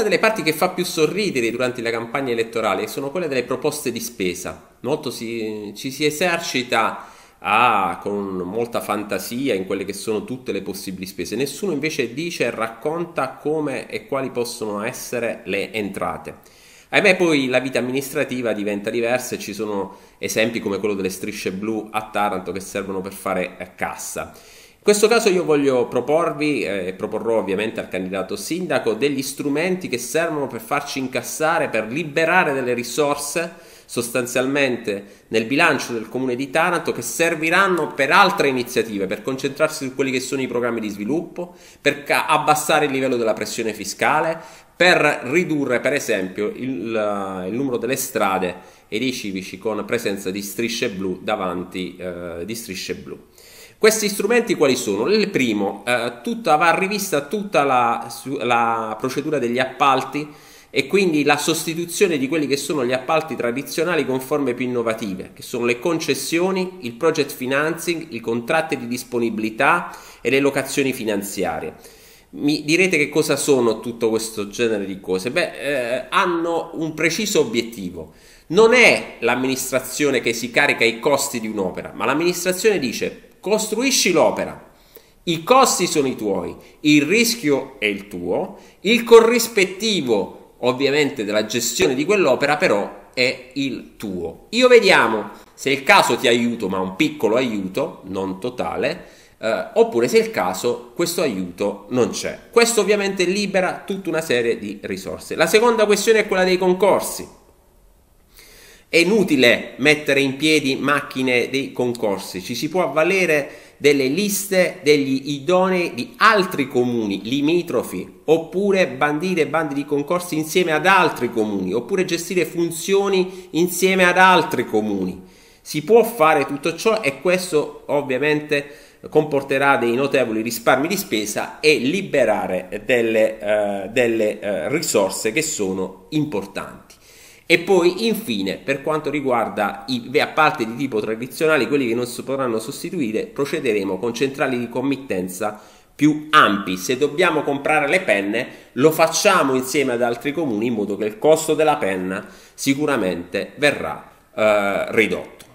una delle parti che fa più sorridere durante la campagna elettorale sono quelle delle proposte di spesa. Molto si, ci si esercita a, con molta fantasia in quelle che sono tutte le possibili spese. Nessuno invece dice e racconta come e quali possono essere le entrate. Ahimè poi la vita amministrativa diventa diversa e ci sono esempi come quello delle strisce blu a Taranto che servono per fare cassa. In questo caso io voglio proporvi eh, e eh, proporrò ovviamente al candidato sindaco degli strumenti che servono per farci incassare, per liberare delle risorse sostanzialmente nel bilancio del comune di Taranto che serviranno per altre iniziative, per concentrarsi su quelli che sono i programmi di sviluppo, per abbassare il livello della pressione fiscale, per ridurre per esempio il, eh, il numero delle strade e dei civici con presenza di strisce blu davanti eh, di strisce blu. Questi strumenti quali sono? Il primo, eh, tutta, va rivista tutta la, la procedura degli appalti e quindi la sostituzione di quelli che sono gli appalti tradizionali con forme più innovative, che sono le concessioni, il project financing, i contratti di disponibilità e le locazioni finanziarie. Mi direte che cosa sono tutto questo genere di cose? Beh, eh, hanno un preciso obiettivo. Non è l'amministrazione che si carica i costi di un'opera, ma l'amministrazione dice costruisci l'opera. I costi sono i tuoi, il rischio è il tuo, il corrispettivo ovviamente della gestione di quell'opera però è il tuo. Io vediamo se il caso ti aiuto, ma un piccolo aiuto, non totale, eh, oppure se il caso questo aiuto non c'è. Questo ovviamente libera tutta una serie di risorse. La seconda questione è quella dei concorsi. È inutile mettere in piedi macchine dei concorsi, ci si può avvalere delle liste degli idonei di altri comuni limitrofi, oppure bandire bandi di concorsi insieme ad altri comuni, oppure gestire funzioni insieme ad altri comuni. Si può fare tutto ciò e questo ovviamente comporterà dei notevoli risparmi di spesa e liberare delle, eh, delle eh, risorse che sono importanti. E poi infine, per quanto riguarda i appalti di tipo tradizionali, quelli che non si potranno sostituire, procederemo con centrali di committenza più ampi. Se dobbiamo comprare le penne, lo facciamo insieme ad altri comuni in modo che il costo della penna sicuramente verrà eh, ridotto.